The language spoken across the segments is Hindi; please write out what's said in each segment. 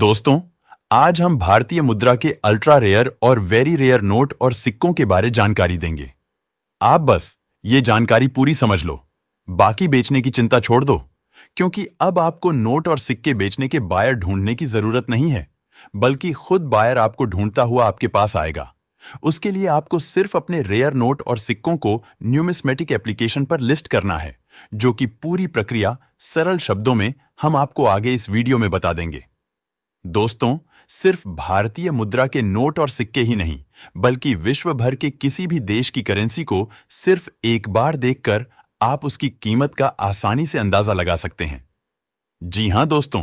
दोस्तों आज हम भारतीय मुद्रा के अल्ट्रा रेयर और वेरी रेयर नोट और सिक्कों के बारे जानकारी देंगे आप बस ये जानकारी पूरी समझ लो बाकी बेचने की चिंता छोड़ दो क्योंकि अब आपको नोट और सिक्के बेचने के बायर ढूंढने की जरूरत नहीं है बल्कि खुद बायर आपको ढूंढता हुआ आपके पास आएगा उसके लिए आपको सिर्फ अपने रेयर नोट और सिक्कों को न्यूमिस्मेटिक एप्लीकेशन पर लिस्ट करना है जो कि पूरी प्रक्रिया सरल शब्दों में हम आपको आगे इस वीडियो में बता देंगे दोस्तों सिर्फ भारतीय मुद्रा के नोट और सिक्के ही नहीं बल्कि विश्व भर के किसी भी देश की करेंसी को सिर्फ एक बार देखकर आप उसकी कीमत का आसानी से अंदाजा लगा सकते हैं जी हां दोस्तों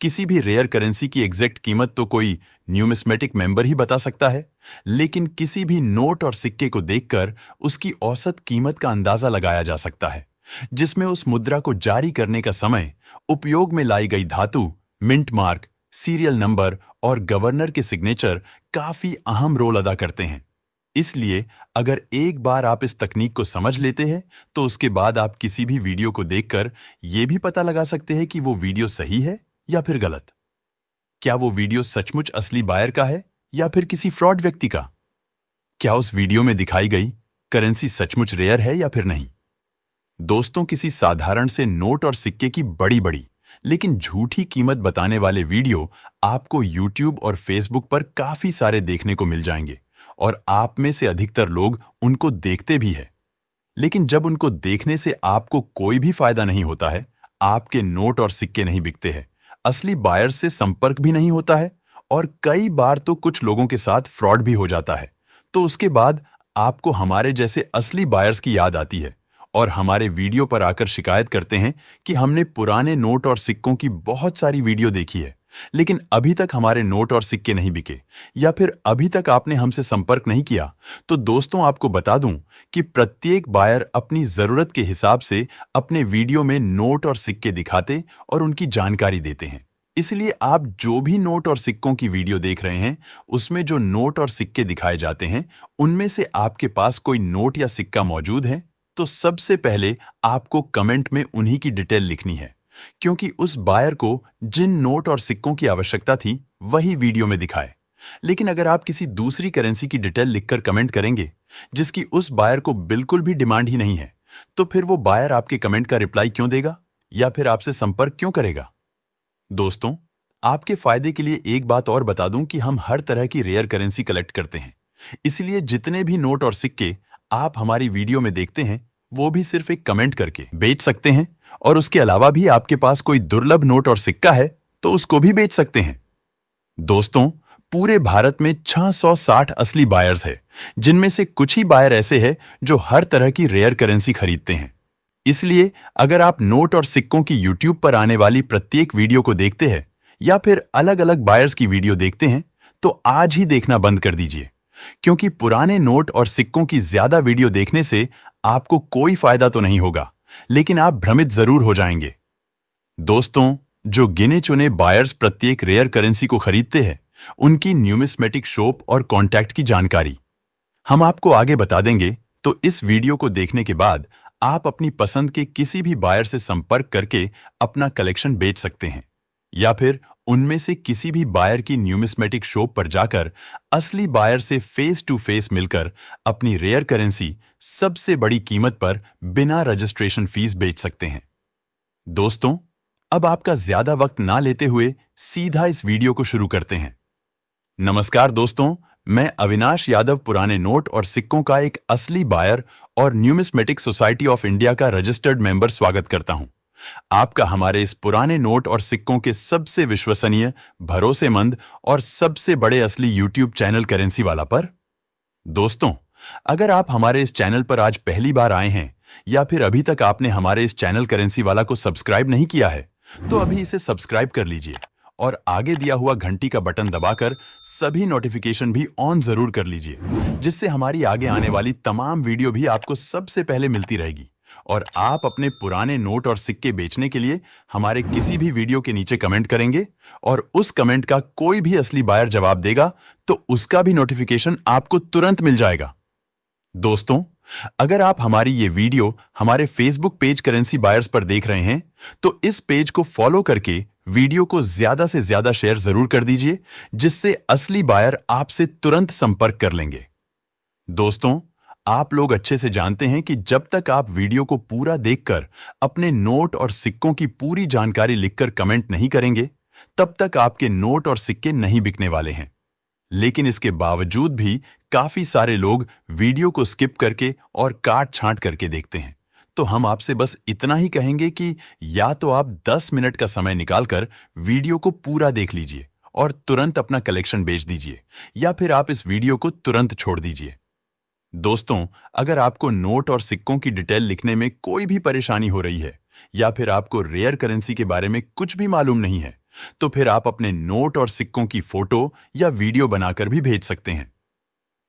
किसी भी रेयर करेंसी की एग्जैक्ट कीमत तो कोई न्यूमिस्मेटिक मेंबर ही बता सकता है लेकिन किसी भी नोट और सिक्के को देखकर उसकी औसत कीमत का अंदाजा लगाया जा सकता है जिसमें उस मुद्रा को जारी करने का समय उपयोग में लाई गई धातु मिंट मार्क सीरियल नंबर और गवर्नर के सिग्नेचर काफी अहम रोल अदा करते हैं इसलिए अगर एक बार आप इस तकनीक को समझ लेते हैं तो उसके बाद आप किसी भी वीडियो को देखकर यह भी पता लगा सकते हैं कि वो वीडियो सही है या फिर गलत क्या वो वीडियो सचमुच असली बायर का है या फिर किसी फ्रॉड व्यक्ति का क्या उस वीडियो में दिखाई गई करेंसी सचमुच रेयर है या फिर नहीं दोस्तों किसी साधारण से नोट और सिक्के की बड़ी बड़ी लेकिन झूठी कीमत बताने वाले वीडियो आपको YouTube और Facebook पर काफी सारे देखने को मिल जाएंगे और आप में से अधिकतर लोग उनको देखते भी हैं लेकिन जब उनको देखने से आपको कोई भी फायदा नहीं होता है आपके नोट और सिक्के नहीं बिकते हैं असली बायर से संपर्क भी नहीं होता है और कई बार तो कुछ लोगों के साथ फ्रॉड भी हो जाता है तो उसके बाद आपको हमारे जैसे असली बायर्स की याद आती है और हमारे वीडियो पर आकर शिकायत करते हैं कि हमने पुराने नोट और सिक्कों की बहुत सारी वीडियो देखी है लेकिन अभी तक हमारे नोट और सिक्के नहीं बिके या फिर अभी तक आपने हमसे संपर्क नहीं किया तो दोस्तों आपको बता दूं कि प्रत्येक बायर अपनी ज़रूरत के हिसाब से अपने वीडियो में नोट और सिक्के दिखाते और उनकी जानकारी देते हैं इसलिए आप जो भी नोट और सिक्कों की वीडियो देख रहे हैं उसमें जो नोट और सिक्के दिखाए जाते हैं उनमें से आपके पास कोई नोट या सिक्का मौजूद है तो सबसे पहले आपको कमेंट में उन्हीं की डिटेल लिखनी है क्योंकि उस बायर को जिन नोट और सिक्कों की आवश्यकता थी वही वीडियो में दिखाए लेकिन अगर आप किसी दूसरी करेंसी की डिटेल लिखकर कमेंट करेंगे जिसकी उस बायर को बिल्कुल भी डिमांड ही नहीं है तो फिर वो बायर आपके कमेंट का रिप्लाई क्यों देगा या फिर आपसे संपर्क क्यों करेगा दोस्तों आपके फायदे के लिए एक बात और बता दूं कि हम हर तरह की रेयर करेंसी कलेक्ट करते हैं इसलिए जितने भी नोट और सिक्के आप हमारी वीडियो में देखते हैं वो भी सिर्फ एक कमेंट करके बेच सकते हैं और उसके अलावा भी आपके पास कोई दुर्लभ नोट और सिक्का है तो उसको भी बेच सकते हैं दोस्तों पूरे भारत में 660 असली बायर्स हैं जिनमें से कुछ ही बायर ऐसे हैं जो हर तरह की रेयर करेंसी खरीदते हैं इसलिए अगर आप नोट और सिक्कों की यूट्यूब पर आने वाली प्रत्येक वीडियो को देखते हैं या फिर अलग अलग बायर्स की वीडियो देखते हैं तो आज ही देखना बंद कर दीजिए क्योंकि पुराने नोट और सिक्कों की ज्यादा वीडियो देखने से आपको कोई फायदा तो नहीं होगा लेकिन आप भ्रमित जरूर हो जाएंगे दोस्तों जो गिने चुने बायर्स प्रत्येक रेयर करेंसी को खरीदते हैं उनकी न्यूमिस्मेटिक शॉप और कॉन्टैक्ट की जानकारी हम आपको आगे बता देंगे तो इस वीडियो को देखने के बाद आप अपनी पसंद के किसी भी बायर से संपर्क करके अपना कलेक्शन बेच सकते हैं या फिर उनमें से किसी भी बायर की न्यूमिस्मेटिक शॉप पर जाकर असली बायर से फेस टू फेस मिलकर अपनी रेयर करेंसी सबसे बड़ी कीमत पर बिना रजिस्ट्रेशन फीस बेच सकते हैं दोस्तों अब आपका ज्यादा वक्त ना लेते हुए सीधा इस वीडियो को शुरू करते हैं नमस्कार दोस्तों मैं अविनाश यादव पुराने नोट और सिक्कों का एक असली बायर और न्यूमिस्मेटिक सोसाइटी ऑफ इंडिया का रजिस्टर्ड मेंबर स्वागत करता हूं आपका हमारे इस पुराने नोट और सिक्कों के सबसे विश्वसनीय भरोसेमंद और सबसे बड़े असली यूट्यूब चैनल करेंसी वाला पर दोस्तों अगर आप हमारे इस चैनल पर आज पहली बार आए हैं या फिर अभी तक आपने हमारे इस चैनल करेंसी वाला को सब्सक्राइब नहीं किया है तो अभी इसे सब्सक्राइब कर लीजिए और आगे दिया हुआ घंटी का बटन दबाकर सभी नोटिफिकेशन भी ऑन जरूर कर लीजिए जिससे हमारी आगे आने वाली तमाम वीडियो भी आपको सबसे पहले मिलती रहेगी और आप अपने पुराने नोट और सिक्के बेचने के लिए हमारे किसी भी वीडियो के नीचे कमेंट करेंगे और उस कमेंट का कोई भी असली बायर जवाब देगा तो उसका भी नोटिफिकेशन आपको तुरंत मिल जाएगा दोस्तों अगर आप हमारी ये वीडियो हमारे फेसबुक पेज करेंसी बायर्स पर देख रहे हैं तो इस पेज को फॉलो करके वीडियो को ज्यादा से ज्यादा शेयर जरूर कर दीजिए जिससे असली बायर आपसे तुरंत संपर्क कर लेंगे दोस्तों आप लोग अच्छे से जानते हैं कि जब तक आप वीडियो को पूरा देखकर अपने नोट और सिक्कों की पूरी जानकारी लिखकर कमेंट नहीं करेंगे तब तक आपके नोट और सिक्के नहीं बिकने वाले हैं लेकिन इसके बावजूद भी काफी सारे लोग वीडियो को स्किप करके और काट छांट करके देखते हैं तो हम आपसे बस इतना ही कहेंगे कि या तो आप 10 मिनट का समय निकालकर वीडियो को पूरा देख लीजिए और तुरंत अपना कलेक्शन बेच दीजिए या फिर आप इस वीडियो को तुरंत छोड़ दीजिए दोस्तों अगर आपको नोट और सिक्कों की डिटेल लिखने में कोई भी परेशानी हो रही है या फिर आपको रेयर करेंसी के बारे में कुछ भी मालूम नहीं है तो फिर आप अपने नोट और सिक्कों की फोटो या वीडियो बनाकर भी भेज सकते हैं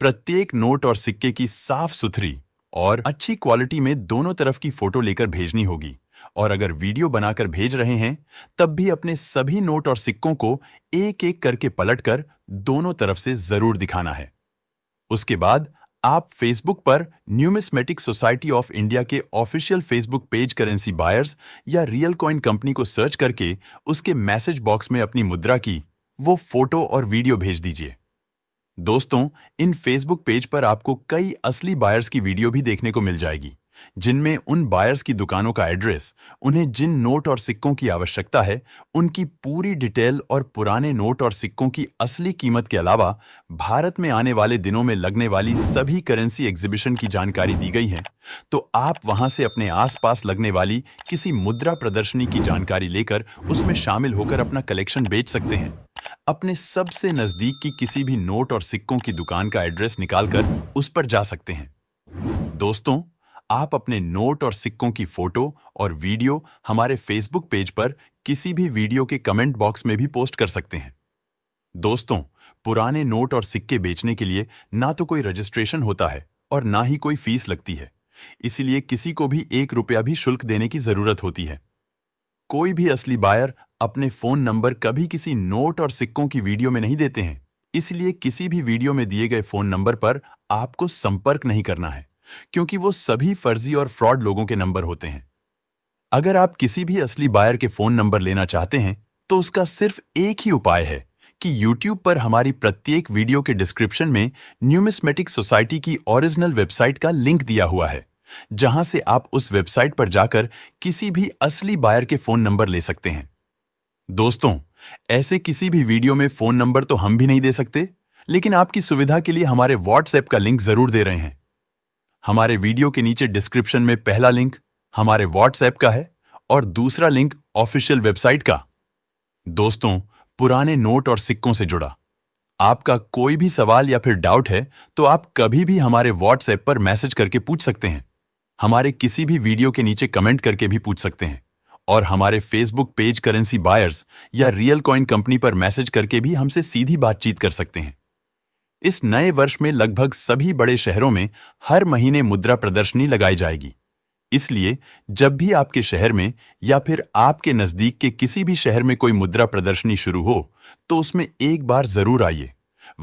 प्रत्येक नोट और सिक्के की साफ सुथरी और अच्छी क्वालिटी में दोनों तरफ की फोटो लेकर भेजनी होगी और अगर वीडियो बनाकर भेज रहे हैं तब भी अपने सभी नोट और सिक्कों को एक एक करके पलटकर दोनों तरफ से जरूर दिखाना है उसके बाद आप फेसबुक पर न्यूमिस्मेटिक सोसाइटी ऑफ इंडिया के official Facebook page currency buyers या रियल कॉइन कंपनी को सर्च करके उसके मैसेज बॉक्स में अपनी मुद्रा की वो फोटो और वीडियो भेज दीजिए दोस्तों इन फेसबुक पेज पर आपको कई असली बायर्स की वीडियो भी देखने को मिल जाएगी जिनमें उन बायर्स की दुकानों का एड्रेस उन्हें जिन नोट और सिक्कों की आवश्यकता है उनकी पूरी डिटेल और पुराने नोट और सिक्कों की असली कीमत के अलावा भारत में आने वाले दिनों में लगने वाली सभी करेंसी एग्जीबिशन की जानकारी दी गई है तो आप वहां से अपने आसपास लगने वाली किसी मुद्रा प्रदर्शनी की जानकारी लेकर उसमें शामिल होकर अपना कलेक्शन बेच सकते हैं अपने सबसे नजदीक की किसी भी नोट और सिक्कों की दुकान का एड्रेस निकालकर उस पर जा सकते हैं दोस्तों आप अपने नोट और सिक्कों की फोटो और वीडियो हमारे फेसबुक पेज पर किसी भी वीडियो के कमेंट बॉक्स में भी पोस्ट कर सकते हैं दोस्तों पुराने नोट और सिक्के बेचने के लिए ना तो कोई रजिस्ट्रेशन होता है और ना ही कोई फीस लगती है इसलिए किसी को भी एक रुपया भी शुल्क देने की जरूरत होती है कोई भी असली बायर अपने फोन नंबर कभी किसी नोट और सिक्कों की वीडियो में नहीं देते हैं इसलिए किसी भी वीडियो में दिए गए फोन नंबर पर आपको संपर्क नहीं करना है क्योंकि वो सभी फर्जी और फ्रॉड लोगों के नंबर होते हैं अगर आप किसी भी असली बायर के फोन नंबर लेना चाहते हैं तो उसका सिर्फ एक ही उपाय है कि YouTube पर हमारी प्रत्येक वीडियो के डिस्क्रिप्शन में न्यूमिस्मेटिक सोसाइटी की ओरिजिनल वेबसाइट का लिंक दिया हुआ है जहां से आप उस वेबसाइट पर जाकर किसी भी असली बायर के फोन नंबर ले सकते हैं दोस्तों ऐसे किसी भी वीडियो में फोन नंबर तो हम भी नहीं दे सकते लेकिन आपकी सुविधा के लिए हमारे व्हाट्सएप का लिंक जरूर दे रहे हैं हमारे वीडियो के नीचे डिस्क्रिप्शन में पहला लिंक हमारे व्हाट्सएप का है और दूसरा लिंक ऑफिशियल वेबसाइट का दोस्तों पुराने नोट और सिक्कों से जुड़ा आपका कोई भी सवाल या फिर डाउट है तो आप कभी भी हमारे व्हाट्सएप पर मैसेज करके पूछ सकते हैं हमारे किसी भी वीडियो के नीचे कमेंट करके भी पूछ सकते हैं और हमारे फेसबुक पेज करेंसी बायर्स या रियल कॉइन कंपनी पर मैसेज करके भी हमसे सीधी बातचीत कर सकते हैं इस नए वर्ष में लगभग सभी बड़े शहरों में हर महीने मुद्रा प्रदर्शनी लगाई जाएगी इसलिए जब भी आपके शहर में या फिर आपके नज़दीक के किसी भी शहर में कोई मुद्रा प्रदर्शनी शुरू हो तो उसमें एक बार ज़रूर आइए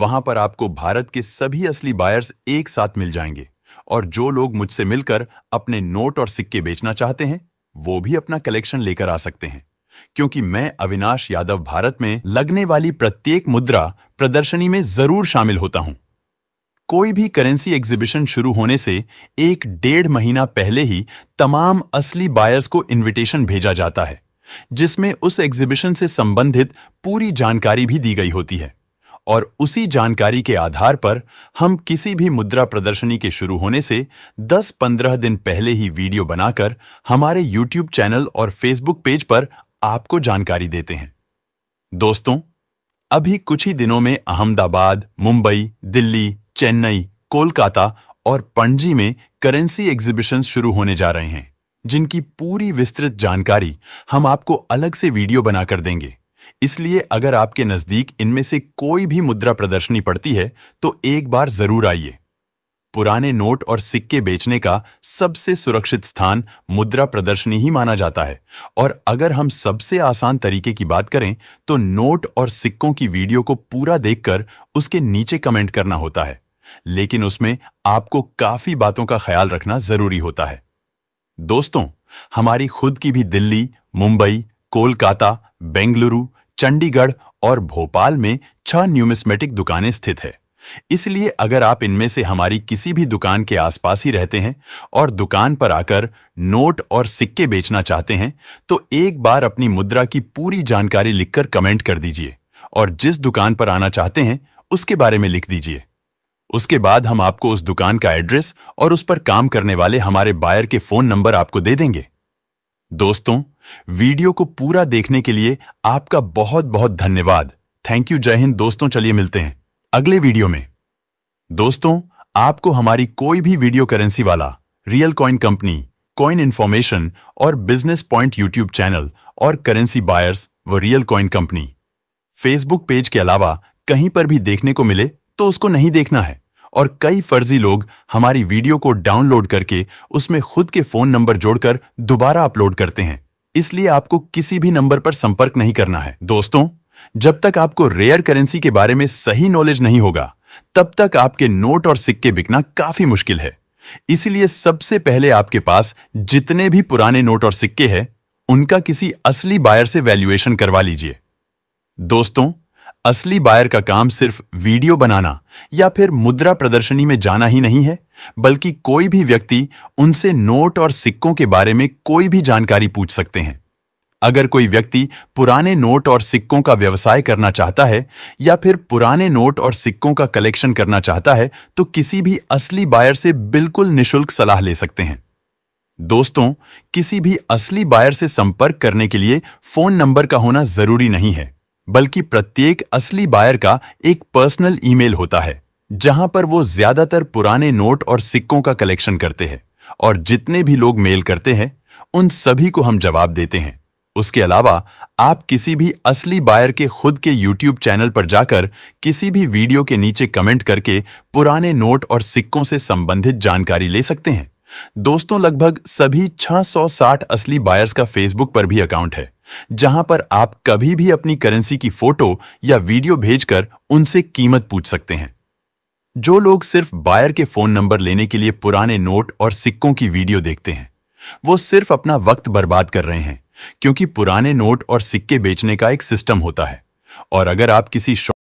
वहां पर आपको भारत के सभी असली बायर्स एक साथ मिल जाएंगे और जो लोग मुझसे मिलकर अपने नोट और सिक्के बेचना चाहते हैं वो भी अपना कलेक्शन लेकर आ सकते हैं क्योंकि मैं अविनाश यादव भारत में लगने वाली प्रत्येक मुद्रा प्रदर्शनी में जरूर शामिल होता हूं कोई भी करेंसी एग्जीबिशन शुरू होने से एक डेढ़ महीना पहले ही तमाम असली बायर्स को इनविटेशन भेजा जाता है जिसमें उस एग्जीबिशन से संबंधित पूरी जानकारी भी दी गई होती है और उसी जानकारी के आधार पर हम किसी भी मुद्रा प्रदर्शनी के शुरू होने से 10-15 दिन पहले ही वीडियो बनाकर हमारे YouTube चैनल और Facebook पेज पर आपको जानकारी देते हैं दोस्तों अभी कुछ ही दिनों में अहमदाबाद मुंबई दिल्ली चेन्नई कोलकाता और पणजी में करेंसी एग्जीबिशन शुरू होने जा रहे हैं जिनकी पूरी विस्तृत जानकारी हम आपको अलग से वीडियो बनाकर देंगे इसलिए अगर आपके नजदीक इनमें से कोई भी मुद्रा प्रदर्शनी पड़ती है तो एक बार जरूर आइए पुराने नोट और सिक्के बेचने का सबसे सुरक्षित स्थान मुद्रा प्रदर्शनी ही माना जाता है और अगर हम सबसे आसान तरीके की बात करें तो नोट और सिक्कों की वीडियो को पूरा देखकर उसके नीचे कमेंट करना होता है लेकिन उसमें आपको काफी बातों का ख्याल रखना जरूरी होता है दोस्तों हमारी खुद की भी दिल्ली मुंबई कोलकाता बेंगलुरु चंडीगढ़ और भोपाल में छह न्यूमिस्मेटिक दुकानें स्थित है इसलिए अगर आप इनमें से हमारी किसी भी दुकान के आसपास ही रहते हैं और दुकान पर आकर नोट और सिक्के बेचना चाहते हैं तो एक बार अपनी मुद्रा की पूरी जानकारी लिखकर कमेंट कर दीजिए और जिस दुकान पर आना चाहते हैं उसके बारे में लिख दीजिए उसके बाद हम आपको उस दुकान का एड्रेस और उस पर काम करने वाले हमारे बायर के फोन नंबर आपको दे देंगे दोस्तों वीडियो को पूरा देखने के लिए आपका बहुत बहुत धन्यवाद थैंक यू जय हिंद दोस्तों चलिए मिलते हैं अगले वीडियो में दोस्तों आपको हमारी कोई भी वीडियो करेंसी वाला real coin company coin information और बिजनेस पॉइंट यूट्यूब चैनल और करेंसी बायर्स व real coin company Facebook page के अलावा कहीं पर भी देखने को मिले तो उसको नहीं देखना है और कई फर्जी लोग हमारी वीडियो को डाउनलोड करके उसमें खुद के फोन नंबर जोड़कर दोबारा अपलोड करते हैं इसलिए आपको किसी भी नंबर पर संपर्क नहीं करना है दोस्तों जब तक आपको रेयर करेंसी के बारे में सही नॉलेज नहीं होगा तब तक आपके नोट और सिक्के बिकना काफी मुश्किल है इसलिए सबसे पहले आपके पास जितने भी पुराने नोट और सिक्के हैं उनका किसी असली बायर से वैल्यूएशन करवा लीजिए दोस्तों असली बायर का काम सिर्फ वीडियो बनाना या फिर मुद्रा प्रदर्शनी में जाना ही नहीं है बल्कि कोई भी व्यक्ति उनसे नोट और सिक्कों के बारे में कोई भी जानकारी पूछ सकते हैं अगर कोई व्यक्ति पुराने नोट और सिक्कों का व्यवसाय करना चाहता है या फिर पुराने नोट और सिक्कों का कलेक्शन करना चाहता है तो किसी भी असली बायर से बिल्कुल निशुल्क सलाह ले सकते हैं दोस्तों किसी भी असली बायर से संपर्क करने के लिए फोन नंबर का होना जरूरी नहीं है बल्कि प्रत्येक असली बायर का एक पर्सनल ईमेल होता है जहां पर वो ज्यादातर पुराने नोट और सिक्कों का कलेक्शन करते हैं और जितने भी लोग मेल करते हैं उन सभी को हम जवाब देते हैं उसके अलावा आप किसी भी असली बायर के खुद के YouTube चैनल पर जाकर किसी भी वीडियो के नीचे कमेंट करके पुराने नोट और सिक्कों से संबंधित जानकारी ले सकते हैं दोस्तों लगभग सभी 660 असली बायर्स का फेसबुक पर भी अकाउंट है जहां पर आप कभी भी अपनी करेंसी की फोटो या वीडियो भेजकर उनसे कीमत पूछ सकते हैं जो लोग सिर्फ बायर के फोन नंबर लेने के लिए पुराने नोट और सिक्कों की वीडियो देखते हैं वो सिर्फ अपना वक्त बर्बाद कर रहे हैं क्योंकि पुराने नोट और सिक्के बेचने का एक सिस्टम होता है और अगर आप किसी